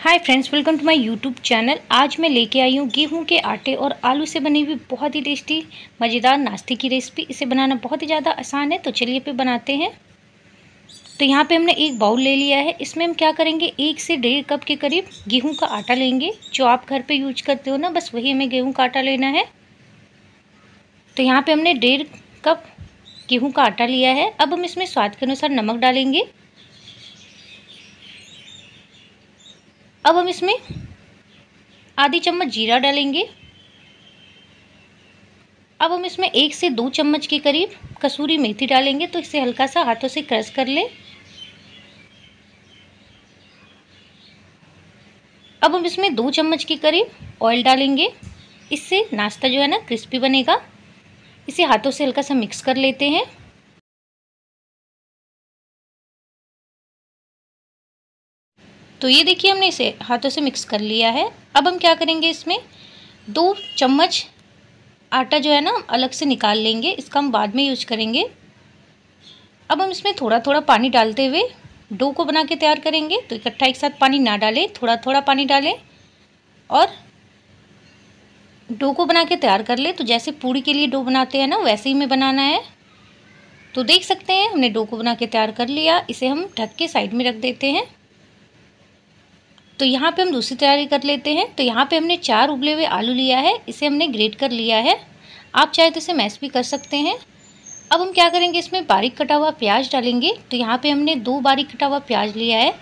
hi friends welcome to my YouTube channel आज मैं लेके आई हूँ गेहूँ के आटे और आलू से बनी हुई बहुत ही टेस्टी मज़ेदार नाश्ते की रेसिपी इसे बनाना बहुत ही ज़्यादा आसान है तो चलिए पे बनाते हैं तो यहाँ पे हमने एक बाउल ले लिया है इसमें हम क्या करेंगे एक से डेढ़ कप के करीब गेहूँ का आटा लेंगे जो आप घर पर यूज करते हो ना बस वही हमें गेहूँ का आटा लेना है तो यहाँ पर हमने डेढ़ कप गेहूँ का आटा लिया है अब हम इसमें स्वाद के अनुसार नमक डालेंगे अब हम इसमें आधी चम्मच जीरा डालेंगे अब हम इसमें एक से दो चम्मच के करीब कसूरी मेथी डालेंगे तो इसे हल्का सा हाथों से क्रश कर लें अब हम इसमें दो चम्मच के करीब ऑयल डालेंगे इससे नाश्ता जो है ना क्रिस्पी बनेगा इसे हाथों से हल्का सा मिक्स कर लेते हैं तो ये देखिए हमने इसे हाथों से मिक्स कर लिया है अब हम क्या करेंगे इसमें दो चम्मच आटा जो है ना अलग से निकाल लेंगे इसका हम बाद में यूज करेंगे अब हम इसमें थोड़ा थोड़ा पानी डालते हुए डो को बना के तैयार करेंगे तो इकट्ठा एक साथ पानी ना डालें थोड़ा थोड़ा पानी डालें और डो को बना के तैयार कर ले तो जैसे पूड़ी के लिए डो बनाते हैं ना वैसे ही में बनाना है तो देख सकते हैं हमने डो को बना के तैयार कर लिया इसे हम ढक के साइड में रख देते हैं तो यहाँ पे हम दूसरी तैयारी कर लेते हैं तो यहाँ पे हमने चार उबले हुए आलू लिया है इसे हमने ग्रेट कर लिया है आप चाहे तो इसे मैश भी कर सकते हैं अब हम क्या करेंगे इसमें बारीक कटा हुआ प्याज डालेंगे तो यहाँ पे हमने दो बारीक कटा हुआ प्याज लिया है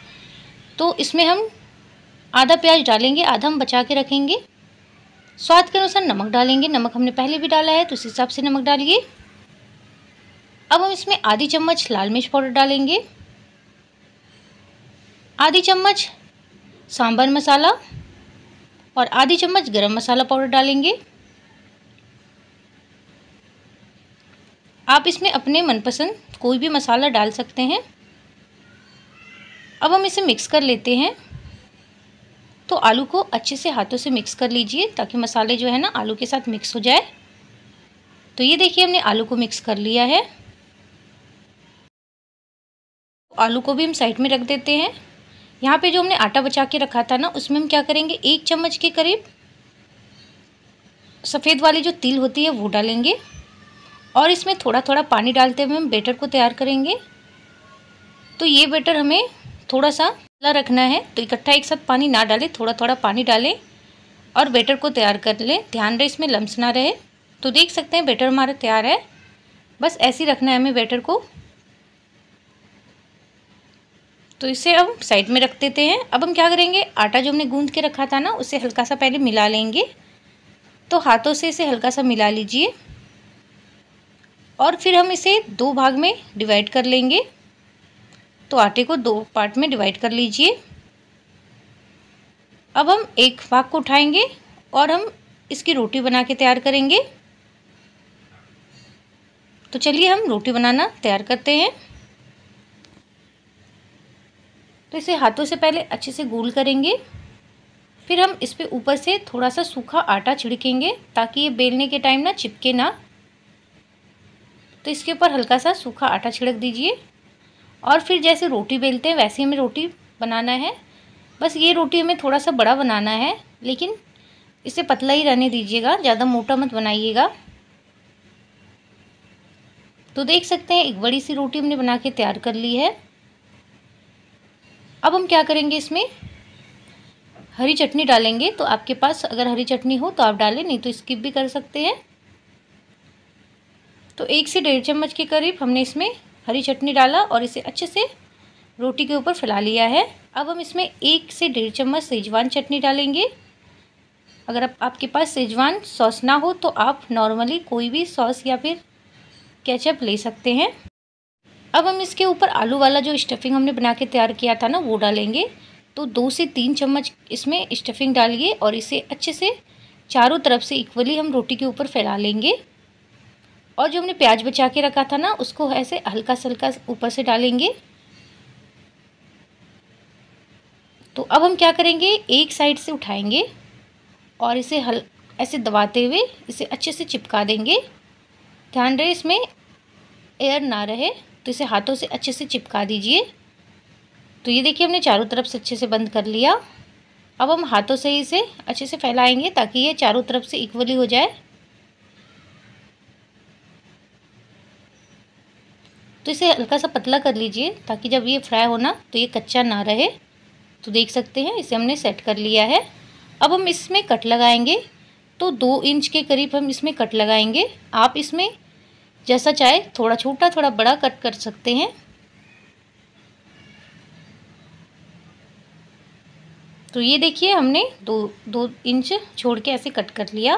तो इसमें हम आधा प्याज डालेंगे आधा हम बचा के रखेंगे स्वाद के अनुसार नमक डालेंगे नमक हमने पहले भी डाला है तो उस हिसाब से नमक डालिए अब हम इसमें आधी चम्मच लाल मिर्च पाउडर डालेंगे आधी चम्मच सांभर मसाला और आधी चम्मच गरम मसाला पाउडर डालेंगे आप इसमें अपने मनपसंद कोई भी मसाला डाल सकते हैं अब हम इसे मिक्स कर लेते हैं तो आलू को अच्छे से हाथों से मिक्स कर लीजिए ताकि मसाले जो है ना आलू के साथ मिक्स हो जाए तो ये देखिए हमने आलू को मिक्स कर लिया है आलू को भी हम साइड में रख देते हैं यहाँ पे जो हमने आटा बचा के रखा था ना उसमें हम क्या करेंगे एक चम्मच के करीब सफ़ेद वाली जो तिल होती है वो डालेंगे और इसमें थोड़ा थोड़ा पानी डालते हुए हम बेटर को तैयार करेंगे तो ये बेटर हमें थोड़ा सा खुला रखना है तो इकट्ठा एक साथ पानी ना डालें थोड़ा थोड़ा पानी डालें और बेटर को तैयार कर लें ध्यान रहे इसमें लम्स ना रहे तो देख सकते हैं बेटर हमारा तैयार है बस ऐसे ही रखना है हमें बेटर को तो इसे अब साइड में रख देते हैं अब हम क्या करेंगे आटा जो हमने गूंद के रखा था ना उसे हल्का सा पहले मिला लेंगे तो हाथों से इसे हल्का सा मिला लीजिए और फिर हम इसे दो भाग में डिवाइड कर लेंगे तो आटे को दो पार्ट में डिवाइड कर लीजिए अब हम एक भाग को उठाएंगे और हम इसकी रोटी बना के तैयार करेंगे तो चलिए हम रोटी बनाना तैयार करते हैं तो इसे हाथों से पहले अच्छे से गोल करेंगे फिर हम इस पर ऊपर से थोड़ा सा सूखा आटा छिड़केंगे ताकि ये बेलने के टाइम ना चिपके ना तो इसके ऊपर हल्का सा सूखा आटा छिड़क दीजिए और फिर जैसे रोटी बेलते हैं वैसे हमें रोटी बनाना है बस ये रोटी हमें थोड़ा सा बड़ा बनाना है लेकिन इसे पतला ही रहने दीजिएगा ज़्यादा मोटा मत बनाइएगा तो देख सकते हैं एक बड़ी सी रोटी हमने बना के तैयार कर ली है अब हम क्या करेंगे इसमें हरी चटनी डालेंगे तो आपके पास अगर हरी चटनी हो तो आप डालें नहीं तो स्किप भी कर सकते हैं तो एक से डेढ़ चम्मच के करीब हमने इसमें हरी चटनी डाला और इसे अच्छे से रोटी के ऊपर फैला लिया है अब हम इसमें एक से डेढ़ चम्मच सेजवान चटनी डालेंगे अगर आप, आपके पास सेजवान सॉस ना हो तो आप नॉर्मली कोई भी सॉस या फिर केचप ले सकते हैं अब हम इसके ऊपर आलू वाला जो स्टफिंग हमने बना के तैयार किया था ना वो डालेंगे तो दो से तीन चम्मच इसमें स्टफिंग डालिए और इसे अच्छे से चारों तरफ से इक्वली हम रोटी के ऊपर फैला लेंगे और जो हमने प्याज बचा के रखा था ना उसको ऐसे हल्का सल्का ऊपर से डालेंगे तो अब हम क्या करेंगे एक साइड से उठाएंगे और इसे हल ऐसे दबाते हुए इसे अच्छे से चिपका देंगे ध्यान रहे इसमें एयर ना रहे तो इसे हाथों से अच्छे से चिपका दीजिए तो ये देखिए हमने चारों तरफ से अच्छे से बंद कर लिया अब हम हाथों से ही इसे अच्छे से फैलाएंगे ताकि ये चारों तरफ से इक्वली हो जाए तो इसे हल्का सा पतला कर लीजिए ताकि जब ये फ्राई होना तो ये कच्चा ना रहे तो देख सकते हैं इसे हमने सेट कर लिया है अब हम इसमें कट लगाएंगे तो दो इंच के करीब हम इसमें कट लगाएंगे आप इसमें जैसा चाहे थोड़ा छोटा थोड़ा बड़ा कट कर सकते हैं तो ये देखिए हमने दो दो इंच छोड़ के ऐसे कट कर लिया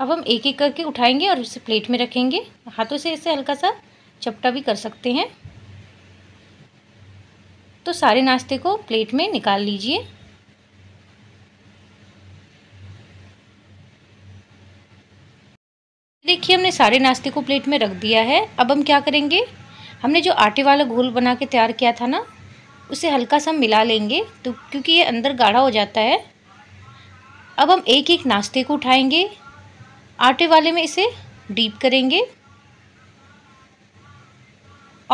अब हम एक एक करके उठाएंगे और इसे प्लेट में रखेंगे हाथों से इसे हल्का सा चपटा भी कर सकते हैं तो सारे नाश्ते को प्लेट में निकाल लीजिए देखिए हमने सारे नाश्ते को प्लेट में रख दिया है अब हम क्या करेंगे हमने जो आटे वाला घोल बना के तैयार किया था ना उसे हल्का सा मिला लेंगे तो क्योंकि ये अंदर गाढ़ा हो जाता है अब हम एक एक नाश्ते को उठाएंगे आटे वाले में इसे डीप करेंगे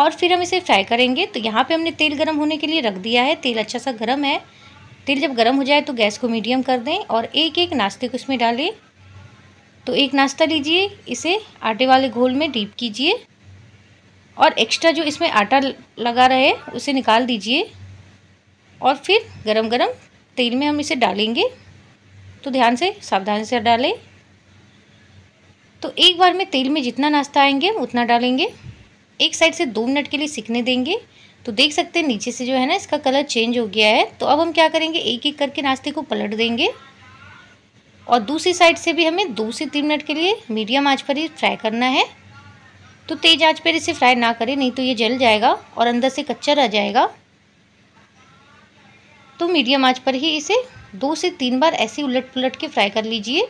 और फिर हम इसे फ्राई करेंगे तो यहाँ पे हमने तेल गरम होने के लिए रख दिया है तेल अच्छा सा गरम है तेल जब गरम हो जाए तो गैस को मीडियम कर दें और एक एक नाश्ते को इसमें डालें तो एक नाश्ता लीजिए इसे आटे वाले घोल में डीप कीजिए और एक्स्ट्रा जो इसमें आटा लगा रहे उसे निकाल दीजिए और फिर गरम गरम तेल में हम इसे डालेंगे तो ध्यान से सावधानी से डालें तो एक बार में तेल में जितना नाश्ता आएंगे उतना डालेंगे एक साइड से दो मिनट के लिए सिकने देंगे तो देख सकते हैं नीचे से जो है ना इसका कलर चेंज हो गया है तो अब हम क्या करेंगे एक एक करके नाश्ते को पलट देंगे और दूसरी साइड से भी हमें दो से तीन मिनट के लिए मीडियम आँच पर ही फ्राई करना है तो तेज़ आँच पर इसे फ्राई ना करें नहीं तो ये जल जाएगा और अंदर से कच्चा रह जाएगा तो मीडियम आँच पर ही इसे दो से तीन बार ऐसे उलट पुलट के फ्राई कर लीजिए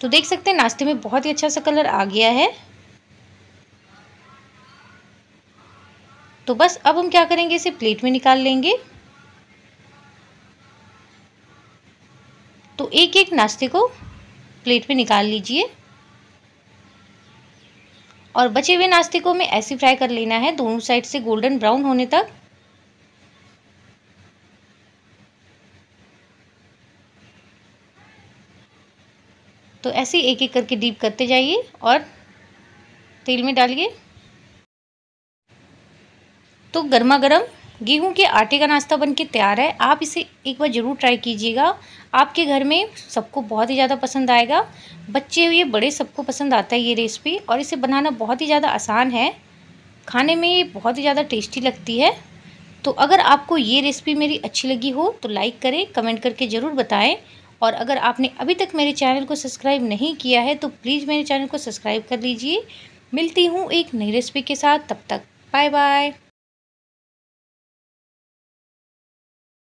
तो देख सकते हैं नाश्ते में बहुत ही अच्छा सा कलर आ गया है तो बस अब हम क्या करेंगे इसे प्लेट में निकाल लेंगे तो एक एक नाश्ते को प्लेट में निकाल लीजिए और बचे हुए नाश्ते को हमें ऐसे फ्राई कर लेना है दोनों साइड से गोल्डन ब्राउन होने तक तो ऐसे एक एक करके डीप करते जाइए और तेल में डालिए तो गर्मा गर्म गेहूं के आटे का नाश्ता बन के तैयार है आप इसे एक बार ज़रूर ट्राई कीजिएगा आपके घर में सबको बहुत ही ज़्यादा पसंद आएगा बच्चे हुए बड़े सबको पसंद आता है ये रेसिपी और इसे बनाना बहुत ही ज़्यादा आसान है खाने में ये बहुत ही ज़्यादा टेस्टी लगती है तो अगर आपको ये रेसिपी मेरी अच्छी लगी हो तो लाइक करें कमेंट करके ज़रूर बताएँ और अगर आपने अभी तक मेरे चैनल को सब्सक्राइब नहीं किया है तो प्लीज़ मेरे चैनल को सब्सक्राइब कर लीजिए मिलती हूँ एक नई रेसिपी के साथ तब तक बाय बाय